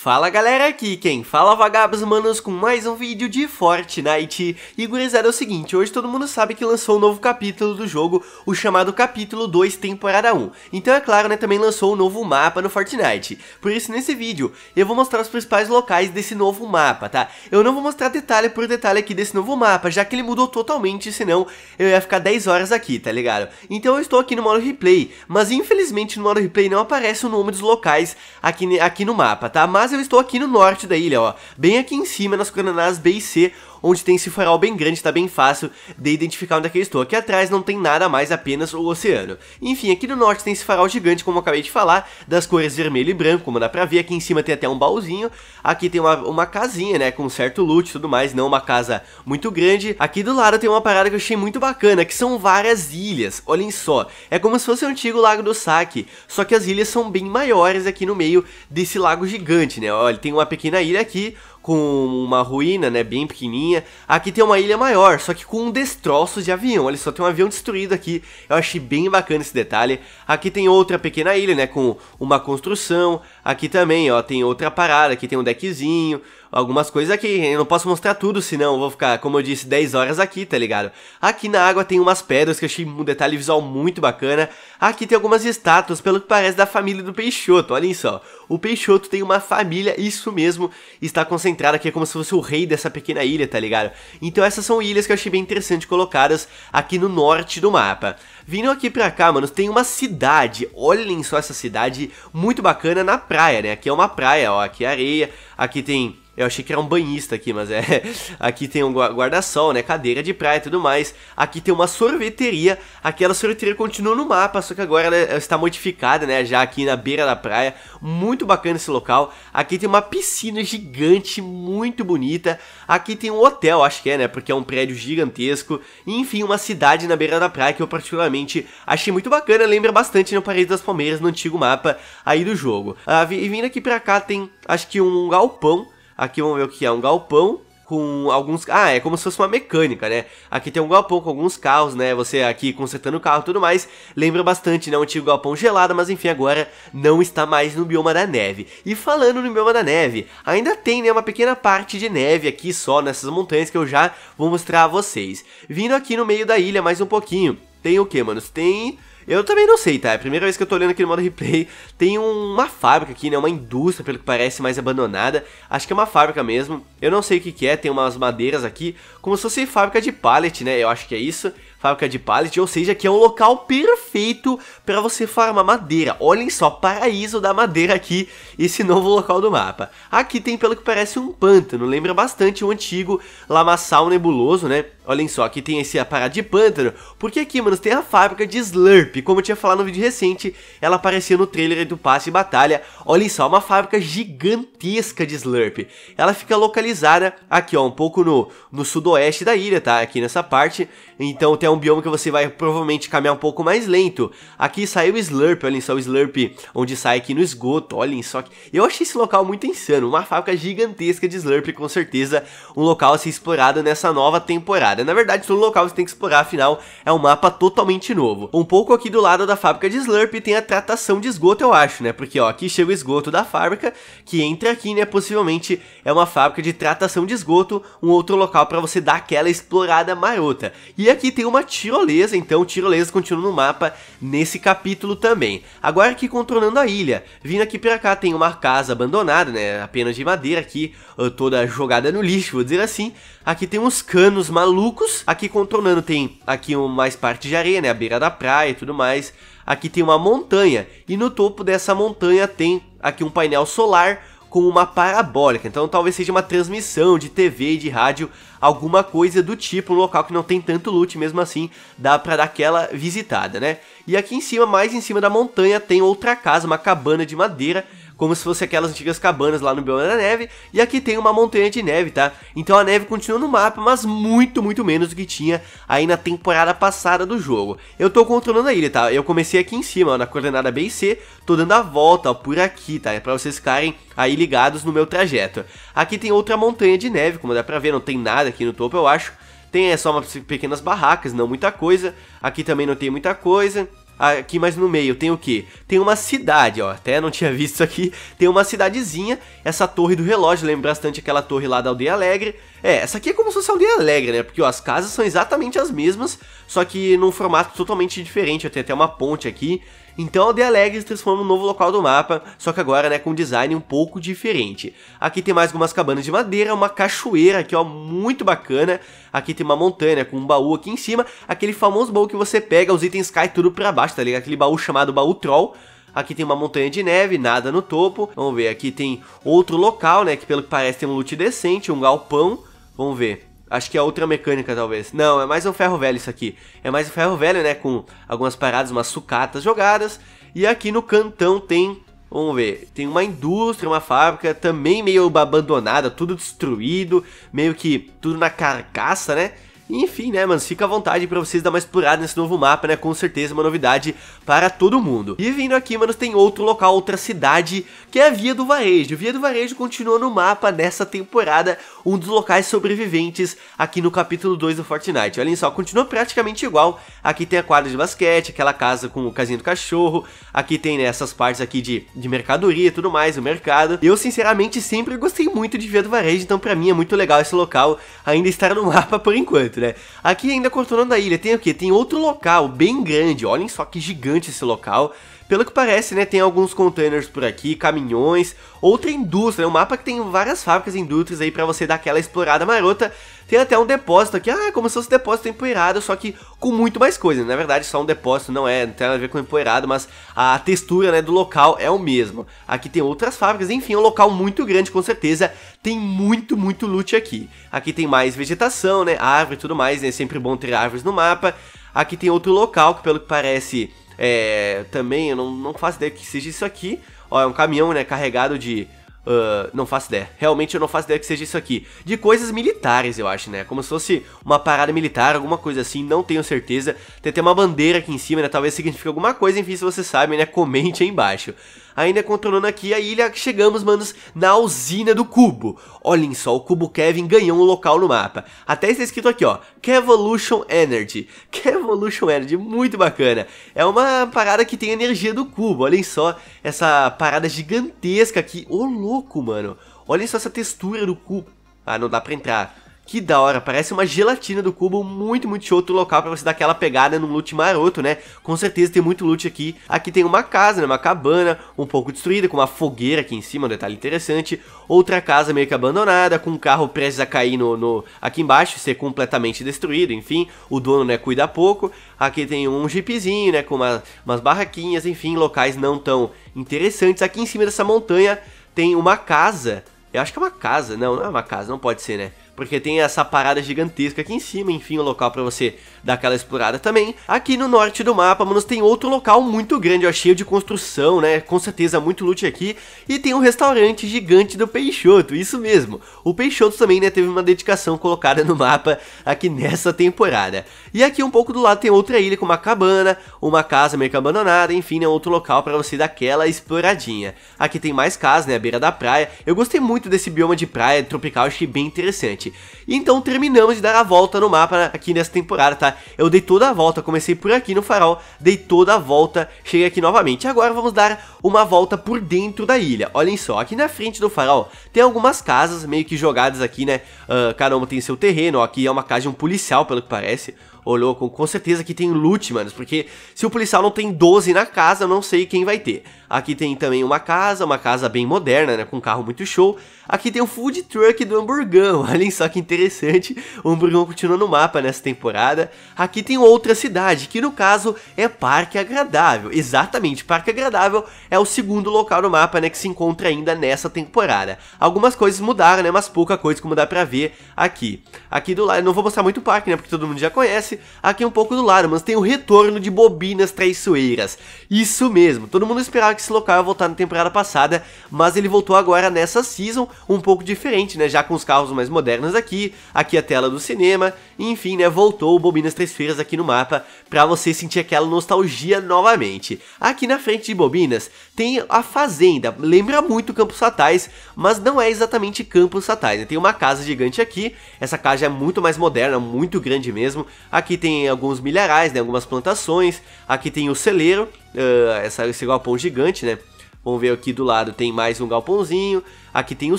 Fala galera, aqui quem fala vagabos manos com mais um vídeo de Fortnite E gurizada é o seguinte, hoje todo mundo sabe que lançou um novo capítulo do jogo, o chamado capítulo 2 temporada 1 Então é claro né, também lançou um novo mapa no Fortnite Por isso nesse vídeo eu vou mostrar os principais locais desse novo mapa, tá? Eu não vou mostrar detalhe por detalhe aqui desse novo mapa, já que ele mudou totalmente, senão eu ia ficar 10 horas aqui, tá ligado? Então eu estou aqui no modo replay, mas infelizmente no modo replay não aparece o nome dos locais aqui, aqui no mapa, tá? Mas mas eu estou aqui no norte da ilha, ó, bem aqui em cima nas coordenadas B e C, onde tem esse farol bem grande, tá bem fácil de identificar onde é que eu estou. Aqui atrás não tem nada mais, apenas o oceano. Enfim, aqui no norte tem esse farol gigante, como eu acabei de falar, das cores vermelho e branco, como dá pra ver. Aqui em cima tem até um baúzinho. Aqui tem uma, uma casinha, né, com certo loot e tudo mais, não uma casa muito grande. Aqui do lado tem uma parada que eu achei muito bacana, que são várias ilhas. Olhem só, é como se fosse o antigo Lago do Saque, só que as ilhas são bem maiores aqui no meio desse lago gigante, né? Olha, tem uma pequena ilha aqui, com uma ruína, né, bem pequenininha. Aqui tem uma ilha maior, só que com um destroço de avião. Olha só, tem um avião destruído aqui. Eu achei bem bacana esse detalhe. Aqui tem outra pequena ilha, né, com uma construção. Aqui também, ó, tem outra parada. Aqui tem um deckzinho algumas coisas aqui. Eu não posso mostrar tudo, senão eu vou ficar, como eu disse, 10 horas aqui, tá ligado? Aqui na água tem umas pedras que eu achei um detalhe visual muito bacana. Aqui tem algumas estátuas, pelo que parece, da família do Peixoto, olhem só. O Peixoto tem uma família, isso mesmo, está concentrada aqui, é como se fosse o rei dessa pequena ilha, tá ligado? Então essas são ilhas que eu achei bem interessante colocadas aqui no norte do mapa. Vindo aqui pra cá, mano, tem uma cidade, olhem só essa cidade, muito bacana na praia, né? Aqui é uma praia, ó, aqui é areia, aqui tem eu achei que era um banhista aqui, mas é. Aqui tem um guarda-sol, né? Cadeira de praia e tudo mais. Aqui tem uma sorveteria. Aquela sorveteria continua no mapa, só que agora né, ela está modificada, né? Já aqui na beira da praia. Muito bacana esse local. Aqui tem uma piscina gigante, muito bonita. Aqui tem um hotel, acho que é, né? Porque é um prédio gigantesco. enfim, uma cidade na beira da praia que eu particularmente achei muito bacana. Lembra bastante no Paredes das Palmeiras, no antigo mapa aí do jogo. Ah, e vindo aqui pra cá tem, acho que um galpão Aqui vamos ver o que é um galpão com alguns. Ah, é como se fosse uma mecânica, né? Aqui tem um galpão com alguns carros, né? Você aqui consertando o carro e tudo mais. Lembra bastante, né? Um antigo galpão gelado, mas enfim, agora não está mais no bioma da neve. E falando no bioma da neve, ainda tem, né? Uma pequena parte de neve aqui só nessas montanhas que eu já vou mostrar a vocês. Vindo aqui no meio da ilha mais um pouquinho, tem o que, mano? Tem eu também não sei, tá? É a primeira vez que eu tô olhando aqui no modo replay. Tem uma fábrica aqui, né? Uma indústria, pelo que parece, mais abandonada. Acho que é uma fábrica mesmo. Eu não sei o que, que é, tem umas madeiras aqui. Como se fosse fábrica de pallet, né? Eu acho que é isso. Fábrica de pallet, ou seja, que é um local perfeito para você farmar madeira. Olhem só, paraíso da madeira aqui, esse novo local do mapa. Aqui tem, pelo que parece, um pântano. Lembra bastante o antigo lamaçal nebuloso, né? Olhem só, aqui tem esse aparato de pântano, porque aqui, mano, tem a fábrica de Slurp. Como eu tinha falado no vídeo recente, ela aparecia no trailer do Passe e Batalha. Olhem só, uma fábrica gigantesca de Slurp. Ela fica localizada aqui, ó, um pouco no, no sudoeste da ilha, tá? Aqui nessa parte. Então tem um bioma que você vai provavelmente caminhar um pouco mais lento. Aqui saiu o Slurp, olhem só o Slurp, onde sai aqui no esgoto, olhem só. Que... Eu achei esse local muito insano, uma fábrica gigantesca de Slurp, com certeza. Um local a ser explorado nessa nova temporada explorada. Na verdade, todo é local você tem que explorar, afinal, é um mapa totalmente novo. Um pouco aqui do lado da fábrica de Slurp tem a tratação de esgoto, eu acho, né? Porque, ó, aqui chega o esgoto da fábrica, que entra aqui, né? Possivelmente é uma fábrica de tratação de esgoto, um outro local para você dar aquela explorada marota. E aqui tem uma tirolesa, então tirolesa continua no mapa nesse capítulo também. Agora aqui controlando a ilha. Vindo aqui pra cá tem uma casa abandonada, né? Apenas de madeira aqui, toda jogada no lixo, vou dizer assim. Aqui tem uns canos malucos malucos. Aqui contornando tem aqui um, mais parte de areia, né? A beira da praia e tudo mais. Aqui tem uma montanha. E no topo dessa montanha tem aqui um painel solar com uma parabólica. Então talvez seja uma transmissão de TV, de rádio, alguma coisa do tipo, um local que não tem tanto loot, mesmo assim dá pra dar aquela visitada, né? E aqui em cima, mais em cima da montanha, tem outra casa, uma cabana de madeira, como se fosse aquelas antigas cabanas lá no bioma da neve, e aqui tem uma montanha de neve, tá? Então a neve continua no mapa, mas muito, muito menos do que tinha aí na temporada passada do jogo. Eu tô controlando a ilha, tá? Eu comecei aqui em cima, ó, na coordenada B e C, tô dando a volta ó, por aqui, tá? É pra vocês ficarem aí ligados no meu trajeto. Aqui tem outra montanha de neve, como dá pra ver, não tem nada aqui no topo, eu acho. Tem é, só umas pequenas barracas, não muita coisa. Aqui também não tem muita coisa aqui mais no meio tem o que? Tem uma cidade, ó, até não tinha visto isso aqui, tem uma cidadezinha, essa torre do relógio lembra bastante aquela torre lá da Aldeia Alegre, é, essa aqui é como se fosse a Aldeia Alegre, né, porque ó, as casas são exatamente as mesmas, só que num formato totalmente diferente, tem até uma ponte aqui, então a Aldeia Alegre se transforma num novo local do mapa, só que agora né, com um design um pouco diferente. Aqui tem mais algumas cabanas de madeira, uma cachoeira aqui ó, muito bacana. Aqui tem uma montanha com um baú aqui em cima, aquele famoso baú que você pega, os itens caem tudo pra baixo, tá ligado? Aquele baú chamado baú troll. Aqui tem uma montanha de neve, nada no topo. Vamos ver, aqui tem outro local, né? Que pelo que parece tem um loot decente, um galpão. Vamos ver. Acho que é outra mecânica, talvez. Não, é mais um ferro velho isso aqui. É mais um ferro velho, né? Com algumas paradas, umas sucatas jogadas. E aqui no cantão tem, vamos ver, tem uma indústria, uma fábrica também meio abandonada, tudo destruído, meio que tudo na carcaça, né? Enfim, né, mano, fica à vontade para vocês dar uma explorada nesse novo mapa, né, com certeza uma novidade para todo mundo. E vindo aqui, mano, tem outro local, outra cidade, que é a Via do Varejo. Via do Varejo continua no mapa nessa temporada, um dos locais sobreviventes aqui no capítulo 2 do Fortnite. Olhem só, continua praticamente igual, aqui tem a quadra de basquete, aquela casa com o casinho do cachorro, aqui tem né, essas partes aqui de, de mercadoria e tudo mais, o mercado. Eu, sinceramente, sempre gostei muito de Via do Varejo, então pra mim é muito legal esse local ainda estar no mapa por enquanto muito, né? Aqui ainda contornando a ilha, tem o quê? Tem outro local bem grande, olhem só que gigante esse local, pelo que parece, né, tem alguns containers por aqui, caminhões, outra indústria, né, um mapa que tem várias fábricas e indústrias aí para você dar aquela explorada marota. Tem até um depósito aqui, ah, é como se fosse um depósito empoeirado, só que com muito mais coisa. Na verdade, só um depósito não é, não tem nada a ver com empoeirado, mas a textura, né, do local é o mesmo. Aqui tem outras fábricas, enfim, é um local muito grande, com certeza. Tem muito, muito loot aqui. Aqui tem mais vegetação, né, árvore e tudo mais, né, é sempre bom ter árvores no mapa. Aqui tem outro local que, pelo que parece, é, também, eu não, não faço ideia que seja isso aqui. Ó, é um caminhão, né, carregado de... Uh, não faço ideia. Realmente eu não faço ideia que seja isso aqui. De coisas militares, eu acho, né? Como se fosse uma parada militar, alguma coisa assim, não tenho certeza. Tem até uma bandeira aqui em cima, né? Talvez signifique alguma coisa, enfim, se você sabe né? Comente aí embaixo ainda controlando aqui a ilha, chegamos, manos, na usina do cubo. Olhem só, o cubo Kevin ganhou um local no mapa. Até está escrito aqui, ó, Kevolution Energy. Kevolution Energy, muito bacana. É uma parada que tem energia do cubo, olhem só essa parada gigantesca aqui. Ô, louco, mano. Olhem só essa textura do cubo. Ah, não dá pra entrar. Que da hora, parece uma gelatina do cubo, muito, muito show local pra você dar aquela pegada num loot maroto, né? Com certeza tem muito loot aqui. Aqui tem uma casa, né? uma cabana, um pouco destruída, com uma fogueira aqui em cima, um detalhe interessante. Outra casa meio que abandonada, com um carro prestes a cair no, no aqui embaixo, ser completamente destruído, enfim. O dono, né, cuida pouco. Aqui tem um jeepzinho, né, com uma, umas barraquinhas, enfim, locais não tão interessantes. Aqui em cima dessa montanha tem uma casa, eu acho que é uma casa, não, não é uma casa, não pode ser, né? porque tem essa parada gigantesca aqui em cima, enfim, um local para você dar aquela explorada também. Aqui no norte do mapa, mano, tem outro local muito grande, ó, cheio de construção, né, com certeza muito loot aqui, e tem um restaurante gigante do Peixoto, isso mesmo. O Peixoto também, né, teve uma dedicação colocada no mapa aqui nessa temporada. E aqui um pouco do lado tem outra ilha com uma cabana, uma casa meio que abandonada, enfim, né, outro local para você dar aquela exploradinha. Aqui tem mais casas, né, à beira da praia. Eu gostei muito desse bioma de praia tropical, achei bem interessante. E então terminamos de dar a volta no mapa aqui nessa temporada, tá? Eu dei toda a volta, comecei por aqui no farol, dei toda a volta, cheguei aqui novamente. Agora vamos dar uma volta por dentro da ilha. Olhem só, aqui na frente do farol tem algumas casas meio que jogadas aqui, né? Uh, cada uma tem seu terreno, ó, aqui é uma casa de um policial, pelo que parece olhou com, com certeza que tem loot, mano, porque se o policial não tem 12 na casa, eu não sei quem vai ter. Aqui tem também uma casa, uma casa bem moderna, né, com um carro muito show. Aqui tem o um food truck do Hamburgão, olhem só que interessante, o Hamburgão continua no mapa nessa temporada. Aqui tem outra cidade, que no caso é Parque Agradável, exatamente, Parque Agradável é o segundo local no mapa, né, que se encontra ainda nessa temporada. Algumas coisas mudaram, né, mas pouca coisa como dá pra ver aqui. Aqui do lado, não vou mostrar muito o parque, né, porque todo mundo já conhece, aparece aqui um pouco do lado, mas tem o retorno de bobinas traiçoeiras. Isso mesmo, todo mundo esperava que esse local ia voltar na temporada passada, mas ele voltou agora nessa season, um pouco diferente, né? Já com os carros mais modernos aqui, aqui a tela do cinema, enfim, né? Voltou bobinas traiçoeiras aqui no mapa para você sentir aquela nostalgia novamente. Aqui na frente de bobinas tem a fazenda, lembra muito Campos Fatais, mas não é exatamente Campos Fatais, né? Tem uma casa gigante aqui, essa casa é muito mais moderna, muito grande mesmo. Aqui tem alguns milharais, né, algumas plantações. Aqui tem o celeiro, uh, essa, esse galpão gigante, né? Vamos ver aqui do lado, tem mais um galpãozinho. Aqui tem o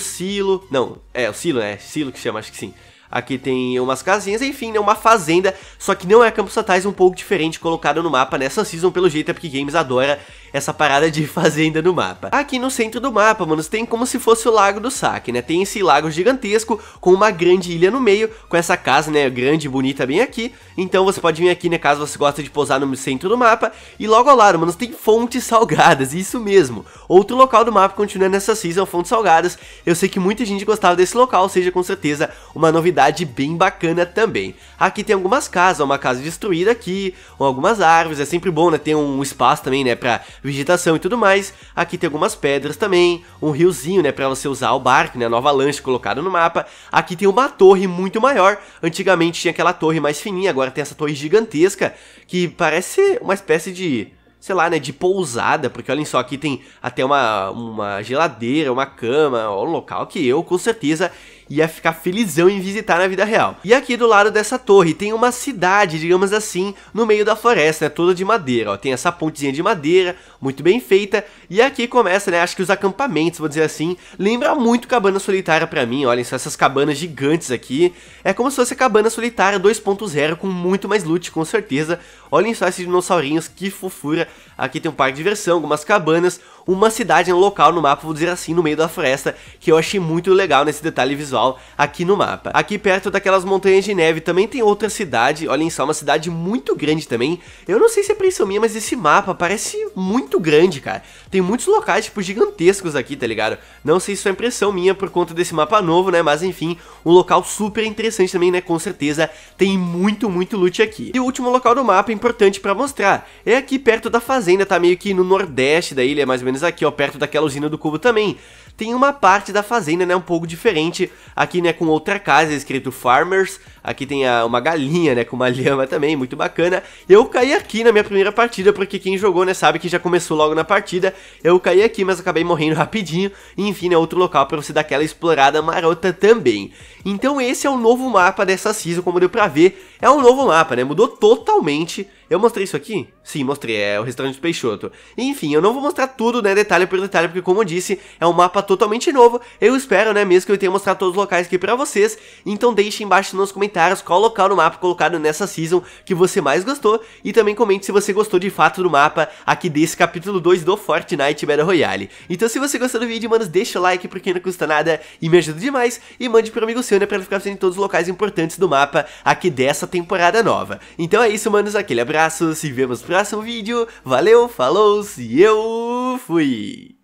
silo. Não, é o silo, né? Silo que chama, acho que sim. Aqui tem umas casinhas, enfim, né, uma fazenda, só que não é Campos Satais, um pouco diferente colocado no mapa nessa season, pelo jeito é porque Games adora essa parada de fazenda no mapa. Aqui no centro do mapa, mano, tem como se fosse o Lago do Saque, né, tem esse lago gigantesco com uma grande ilha no meio, com essa casa, né, grande e bonita bem aqui, então você pode vir aqui, né, caso você gosta de pousar no centro do mapa, e logo ao lado, mano, tem fontes salgadas, isso mesmo. Outro local do mapa continua nessa season, fontes salgadas, eu sei que muita gente gostava desse local, seja com certeza uma novidade cidade bem bacana também. Aqui tem algumas casas, uma casa destruída aqui, algumas árvores, é sempre bom, né? Tem um espaço também, né, pra vegetação e tudo mais. Aqui tem algumas pedras também, um riozinho, né, pra você usar o barco, né, a nova lanche colocado no mapa. Aqui tem uma torre muito maior, antigamente tinha aquela torre mais fininha, agora tem essa torre gigantesca, que parece uma espécie de sei lá, né, de pousada, porque olhem só, aqui tem até uma, uma geladeira, uma cama, um local que eu com certeza ia ficar felizão em visitar na vida real. E aqui do lado dessa torre tem uma cidade, digamos assim, no meio da floresta, né, toda de madeira, ó. Tem essa pontezinha de madeira, muito bem feita, e aqui começa, né, acho que os acampamentos, vou dizer assim, lembra muito Cabana Solitária para mim, olhem só essas cabanas gigantes aqui. É como se fosse Cabana Solitária 2.0 com muito mais loot, com certeza. Olhem só esses dinossaurinhos, que fofura. Aqui tem um parque de diversão, algumas cabanas, uma cidade, um local no mapa, vou dizer assim, no meio da floresta, que eu achei muito legal nesse detalhe visual visual aqui no mapa. Aqui perto daquelas montanhas de neve também tem outra cidade, olhem só, uma cidade muito grande também. Eu não sei se é impressão minha, mas esse mapa parece muito grande, cara. Tem muitos locais, tipo, gigantescos aqui, tá ligado? Não sei se é impressão minha por conta desse mapa novo, né, mas enfim, um local super interessante também, né, com certeza tem muito, muito loot aqui. E o último local do mapa importante pra mostrar é aqui perto da fazenda, tá meio que no nordeste da ilha, mais ou menos aqui, ó, perto daquela usina do cubo também. Tem uma parte da fazenda, né, um pouco diferente, Aqui, né, com outra casa escrito Farmers, Aqui tem a, uma galinha, né, com uma lhama também, muito bacana. Eu caí aqui na minha primeira partida, porque quem jogou, né, sabe que já começou logo na partida. Eu caí aqui, mas acabei morrendo rapidinho. E, enfim, é né, outro local pra você dar aquela explorada marota também. Então esse é o novo mapa dessa season, como deu pra ver. É um novo mapa, né, mudou totalmente... Eu mostrei isso aqui? Sim, mostrei, é o restaurante do Peixoto. Enfim, eu não vou mostrar tudo, né, detalhe por detalhe, porque como eu disse, é um mapa totalmente novo. Eu espero, né, mesmo que eu tenha mostrado todos os locais aqui pra vocês. Então deixem embaixo nos comentários comentários qual local no mapa colocado nessa season que você mais gostou e também comente se você gostou de fato do mapa aqui desse capítulo 2 do Fortnite Battle Royale. Então se você gostou do vídeo, mano, deixa o like porque não custa nada e me ajuda demais e mande pro amigo seu, né, pra ele ficar sendo em todos os locais importantes do mapa aqui dessa temporada nova. Então é isso, manos, aquele abraço, se vemos no próximo vídeo, valeu, falou, e eu fui!